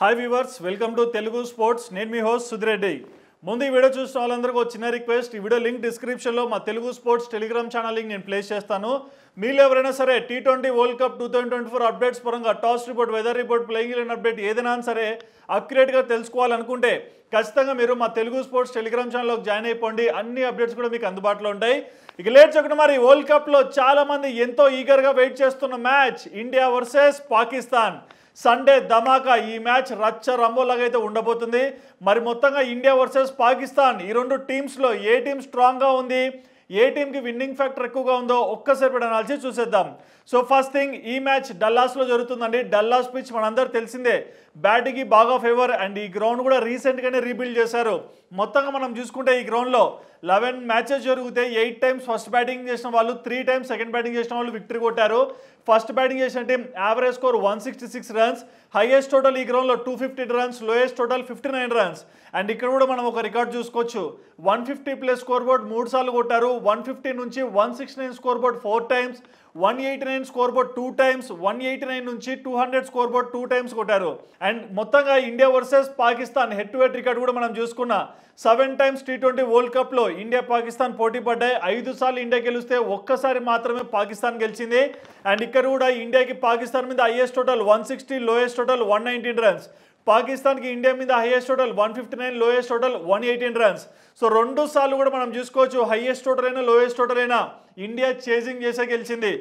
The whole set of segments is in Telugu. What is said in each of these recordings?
hi viewers welcome to Telugu sports నేను మీ హోస్ట్ సుధిరెడ్డి ముందు ఈ వీడియో చూసిన వాళ్ళందరికీ ఒక చిన్న రిక్వెస్ట్ ఈ వీడియో లింక్ డిస్క్రిప్షన్లో మా Telugu sports telegram channel link నేను ప్లేస్ చేస్తాను మీరు ఎవరైనా సరే T twenty world cup two thousand twenty four updates పరంగా toss report weather report playing eleven update ఏదైనా సరే అక్యురేట్గా తెలుసుకోవాలనుకుంటే ఖచ్చితంగా మీరు మా తెలుగు స్పోర్ట్స్ టెలిగ్రామ్ ఛానల్లోకి జాయిన్ అయిపోండి అన్ని అప్డేట్స్ కూడా మీకు అందుబాటులో ఉంటాయి ఇక లేట్ చెప్పిన మరి వరల్డ్ కప్లో చాలామంది ఎంతో ఈగర్గా వెయిట్ చేస్తున్న match India versus Pakistan Sunday ధమాకా ఈ మ్యాచ్ రచ్చ రంబోలాగైతే ఉండబోతుంది మరి మొత్తంగా ఇండియా వర్సెస్ పాకిస్తాన్ ఈ రెండు టీమ్స్లో ఏ టీం స్ట్రాంగ్గా ఉంది ఏ టీంకి విన్నింగ్ ఫ్యాక్టర్ ఎక్కువగా ఉందో ఒక్కసారి పెడనాల్సి చూసేద్దాం సో ఫస్ట్ థింగ్ ఈ మ్యాచ్ డల్లాస్లో జరుగుతుందండి డల్లాస్ పిచ్ మనందరూ తెలిసిందే బ్యాటింగ్కి బాగా ఫేవర్ అండ్ ఈ గ్రౌండ్ కూడా రీసెంట్గానే రీబిల్డ్ చేశారు మొత్తంగా మనం చూసుకుంటే ఈ గ్రౌండ్లో లెవెన్ మ్యాచెస్ జరిగితే ఎయిట్ టైమ్స్ ఫస్ట్ బ్యాటింగ్ చేసిన వాళ్ళు త్రీ టైమ్స్ సెకండ్ బ్యాటింగ్ చేసిన వాళ్ళు విక్టరీ కొట్టారు ఫస్ట్ బ్యాటింగ్ చేసిన team average score one sixty six runs highest total ఈ గ్రౌండ్లో two fifty runs lowest total fifty nine runs and ఇక్కడ కూడా మనం ఒక రికార్డ్ చూసుకోవచ్చు one fifty plus score board మూడు సార్లు కొట్టారు వన్ ఫిఫ్టీ నుంచి one sixty nine score board four times one eighty nine score board two times one eighty nine నుంచి two hundred score board two times కొట్టారు అండ్ మొత్తంగా India versus Pakistan head to head record కూడా మనం చూసుకున్న seven times T twenty world కప్లో ఇండియా పాకిస్తాన్ పోటీ పడ్డాయి ఐదు సార్లు ఇండియా గెలిస్తే ఒక్కసారి మాత్రమే పాకిస్తాన్ గెలిచింది అండ్ ఇక్కడ కూడా ఇండియాకి పాకిస్తాన్ మీద highest total one sixty lowest total one nineteen runs పాకిస్తాన్కి ఇండియా మీద highest total one fifty nine lowest total one eighteen runs so రెండు సార్లు కూడా మనం చూసుకోవచ్చు హైయెస్ట్ టోటల్ అయినా లోయెస్ట్ టోటల్ అయినా ఇండియా చేసింగ్ చేసే గెలిచింది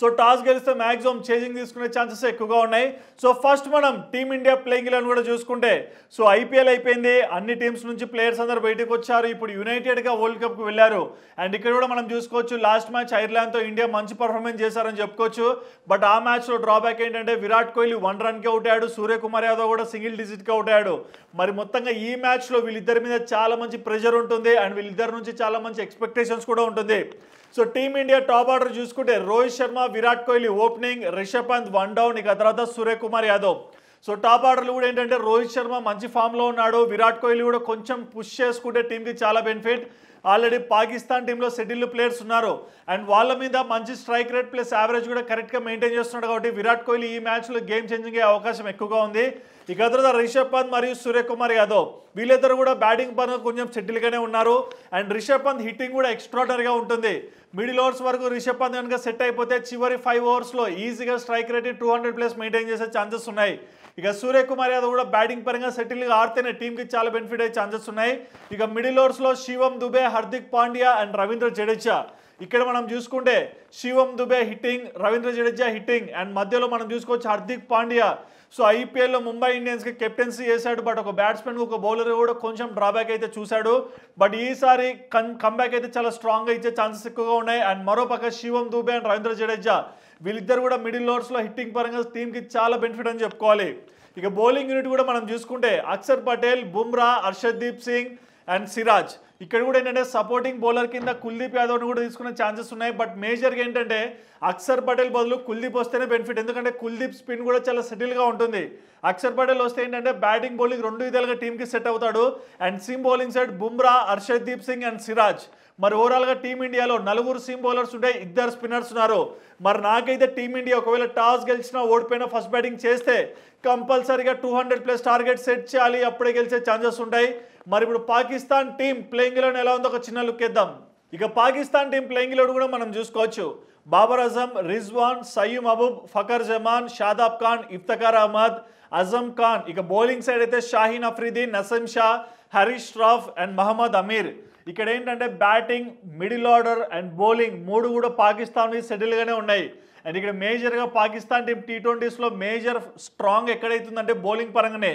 సో టాస్ గెలిస్తే మ్యాక్సిమం చేంజింగ్ తీసుకునే ఛాన్సెస్ ఎక్కువగా ఉన్నాయి సో ఫస్ట్ మనం టీమిండియా ప్లేయింగ్ ఇలాను కూడా చూసుకుంటే సో ఐపీఎల్ అయిపోయింది అన్ని టీమ్స్ నుంచి ప్లేయర్స్ అందరు బయటకు వచ్చారు ఇప్పుడు యునైటెడ్గా వరల్డ్ కప్కి వెళ్ళారు అండ్ ఇక్కడ కూడా మనం చూసుకోవచ్చు లాస్ట్ మ్యాచ్ ఐర్లాండ్తో ఇండియా మంచి పర్ఫార్మెన్స్ చేశారని చెప్పుకోవచ్చు బట్ ఆ మ్యాచ్లో డ్రాబ్యాక్ ఏంటంటే విరాట్ కోహ్లీ వన్ రన్కి అవుట్ అయ్యాడు సూర్యకుమార్ యాదవ్ కూడా సింగిల్ డిజిట్కి అవుట్ అయ్యాడు మరి మొత్తంగా ఈ మ్యాచ్లో వీళ్ళిద్దరి మీద చాలా మంచి ప్రెషర్ ఉంటుంది అండ్ వీళ్ళిద్దరి నుంచి చాలా మంచి ఎక్స్పెక్టేషన్స్ కూడా ఉంటుంది సో టీమిండియా టాప్ ఆర్డర్ చూసుకుంటే Rohit Sharma Virat Kohli opening Rishabh Pant one down ఇక తర్వాత సూర్యకుమార్ యాదవ్ సో టాప్ ఆర్డర్లు కూడా ఏంటంటే రోహిత్ శర్మ మంచి ఫామ్లో ఉన్నాడు విరాట్ కోహ్లీ కూడా కొంచెం పుష్ చేసుకుంటే టీంకి చాలా బెనిఫిట్ ఆల్రెడీ పాకిస్తాన్ టీంలో సెటిల్ ప్లేయర్స్ ఉన్నారు అండ్ వాళ్ళ మీద మంచి స్ట్రైక్ రేట్ ప్లస్ యావరేజ్ కూడా కరెక్ట్గా మెయింటైన్ చేస్తున్నాడు కాబట్టి విరాట్ కోహ్లీ ఈ మ్యాచ్లో గేమ్ చేంజింగ్ అయ్యే అవకాశం ఎక్కువగా ఉంది ఇక తర్వాత రిషబ్ పంత్ మరియు సూర్యకుమార్ యాదవ్ వీళ్ళిద్దరు కూడా బ్యాటింగ్ పరంగా కొంచెం సెటిల్గానే ఉన్నారు అండ్ రిషబ్ పంత్ హిట్టింగ్ కూడా ఎక్స్ట్రాడనరీగా ఉంటుంది మిడిల్ ఓవర్స్ వరకు రిషబ్ పంత్ కనుక సెట్ అయిపోతే చివరి ఫైవ్ ఓవర్స్లో ఈజీగా strike rate two hundred plus maintain చేసే ఛాన్సెస్ ఉన్నాయి ఇక సూర్యకుమార్ యాదవ్ కూడా బ్యాటింగ్ పరంగా సెటిల్ ఆడితేనే టీంకి చాలా బెనిఫిట్ అయ్యే ఛాన్సెస్ ఉన్నాయి ఇక మిడిల్ ఓవర్స్లో శివం దుబే హార్దిక్ పాండ్యా అండ్ రవీంద్ర జడేజా ఇక్కడ మనం చూసుకుంటే Shivam Dube hitting Ravindra Jadeja hitting and మధ్యలో మనం చూసుకోవచ్చు హార్దిక్ పాండ్యా సో ఐపీఎల్లో ముంబై ఇండియన్స్కి కెప్టెన్సీ చేశాడు బట్ ఒక బ్యాట్స్మెన్ ఒక బౌలర్ కూడా కొంచెం డ్రాబ్యాక్ అయితే చూశాడు బట్ ఈసారి కన్ కంబ్యాక్ అయితే చాలా స్ట్రాంగ్గా ఇచ్చే ఛాన్సెస్ ఎక్కువగా ఉన్నాయి అండ్ మరోపక్క శివం దుబే అండ్ రవీంద్ర జడేజా వీళ్ళిద్దరు కూడా మిడిల్ ఓవర్స్లో హిట్టింగ్ పరంగా టీమ్కి చాలా బెనిఫిట్ అని చెప్పుకోవాలి ఇక బౌలింగ్ యూనిట్ కూడా మనం చూసుకుంటే అక్షర్ పటేల్ బుమ్రా హర్షద్దీప్ సింగ్ అండ్ సిరాజ్ ఇక్కడ కూడా ఏంటంటే సపోర్టింగ్ బౌలర్ కింద కుల్దీప్ యాదవ్ను కూడా తీసుకునే ఛాన్సెస్ ఉన్నాయి బట్ మేజర్గా ఏంటంటే అక్షర్ పటేల్ బదులు కుల్దీప్ వస్తేనే బెనిఫిట్ ఎందుకంటే కుల్దీప్ స్పిన్ కూడా చాలా సెటిల్గా ఉంటుంది అక్షర్ పటేల్ వస్తే ఏంటంటే బ్యాటింగ్ బౌలింగ్ రెండు విధాలుగా టీంకి సెట్ అవుతాడు and seam bowling side Bumrah Arshdeep Singh and Siraj మరి ఓవరాల్గా టీమిండియాలో నలుగురు సీమ్ బౌలర్స్ ఉంటే ఇద్దరు స్పిన్నర్స్ ఉన్నారు మరి నాకైతే టీమిండియా ఒకవేళ టాస్ గెలిచినా ఓడిపోయినా ఫస్ట్ బ్యాటింగ్ చేస్తే కంపల్సరీగా two hundred plus target set చేయాలి అప్పుడే గెలిచే ఛాన్సెస్ ఉంటాయి మరి ఇప్పుడు పాకిస్తాన్ టీం ప్లేయింగ్ ఎలా ఉందో ఒక చిన్న లుక్ ఇద్దాం ఇక పాకిస్తాన్ టీం ప్లేయింగ్ కూడా మనం చూసుకోవచ్చు బాబర్ అజం రిజ్వాన్ సయ్యూమ్ అబూబ్ ఫకర్ జమాన్ షాదాబ్ ఖాన్ ఇఫ్తఖార్ అహ్మద్ అజమ్ ఖాన్ ఇక బౌలింగ్ సైడ్ అయితే షాహీన్ అఫ్రీదీ నసీం షా హరీష్ రాఫ్ అండ్ మహమ్మద్ అమీర్ ఇక్కడ ఏంటంటే batting middle order and bowling మూడు కూడా పాకిస్తాన్ మీద సెటిల్గానే ఉన్నాయి అండ్ ఇక్కడ మేజర్గా పాకిస్తాన్ టీం టీ ట్వంటీస్లో మేజర్ స్ట్రాంగ్ ఎక్కడైతుందంటే బౌలింగ్ పరంగానే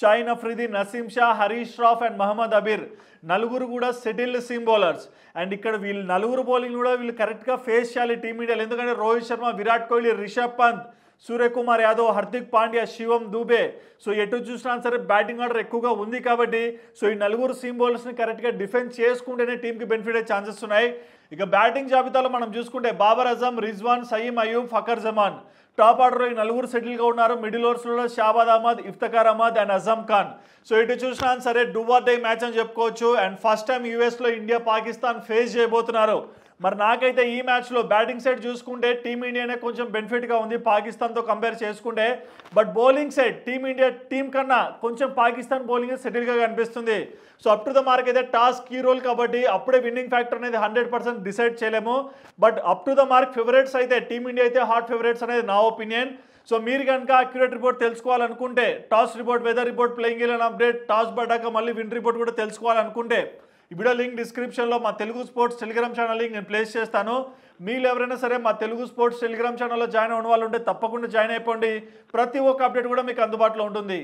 షాయిన్ అఫ్రిది నసీం షా హరీష్ రాఫ్ అండ్ మహమ్మద్ అబీర్ నలుగురు కూడా సెటిల్డ్ సీమ్ బౌలర్స్ అండ్ ఇక్కడ వీళ్ళు నలుగురు బౌలింగ్ కూడా వీళ్ళు కరెక్ట్గా ఫేస్ చేయాలి టీమిండియాలో ఎందుకంటే రోహిత్ శర్మ విరాట్ కోహ్లీ రిషబ్ పంత్ సూర్యకుమార్ యాదవ్ హార్దిక్ పాండ్యా శివం దూబే సో ఎటు చూసినా సరే బ్యాటింగ్ ఆర్డర్ ఎక్కువగా ఉంది కాబట్టి సో ఈ నలుగురు సీమ్ బౌలర్స్ని కరెక్ట్గా డిఫెన్స్ చేసుకుంటేనే టీంకి బెనిఫిట్ అయ్యే ఛాన్సెస్ ఉన్నాయి ఇక బ్యాటింగ్ జాబితాలో మనం చూసుకుంటే బాబర్ అజమ్ రిజ్వాన్ సయీం అయూబ్ ఫకర్ జమాన్ టాప్ ఆర్డర్లో ఈ నలుగురు సెటిల్గా ఉన్నారు మిడిల్ ఓవర్స్లో షాబాద్ అహ్మద్ ఇఫ్తకార్ అహ్మద్ అండ్ అజమ్ ఖాన్ సో ఇటు చూసినా సరే డూవార్ డే మ్యాచ్ అని చెప్పుకోవచ్చు అండ్ ఫస్ట్ టైం యూఎస్లో ఇండియా పాకిస్తాన్ ఫేస్ చేయబోతున్నారు మరి నాకైతే ఈ మ్యాచ్లో బ్యాటింగ్ సైడ్ చూసుకుంటే టీమిండియానే కొంచెం బెనిఫిట్గా ఉంది పాకిస్తాన్తో కంపేర్ చేసుకుంటే but bowling side team India team కన్నా కొంచెం పాకిస్తాన్ బౌలింగ్ సెటిల్గా కనిపిస్తుంది so up to the mark అయితే టాస్ కీ రోల్ కాబట్టి అప్పుడే విన్నింగ్ ఫ్యాక్టర్ అనేది హండ్రెడ్ పర్సెంట్ డిసైడ్ చేయలేము but up to the mark favourites అయితే టీమిండియా అయితే హాట్ ఫేవరెట్స్ అనేది నా ఒపీనియన్ సో మీరు కనుక అక్యురేట్ రిపోర్ట్ తెలుసుకోవాలనుకుంటే toss report weather report playing eleven update toss పడ్డాక మళ్ళీ విన్ రిపోర్ట్ కూడా తెలుసుకోవాలనుకుంటే ఈ వీడియో లింక్ డిస్క్రిప్షన్లో మా Telugu sports telegram channel link నేను ప్లేస్ చేస్తాను మీరు ఎవరైనా సరే మా తెలుగు స్పోర్ట్స్ టెలిగ్రామ్ ఛానల్లో జాయిన్ అవ్వడం వాళ్ళు ఉంటే తప్పకుండా జాయిన్ అయిపోండి ప్రతి ఒక్క అప్డేట్ కూడా మీకు అందుబాటులో ఉంటుంది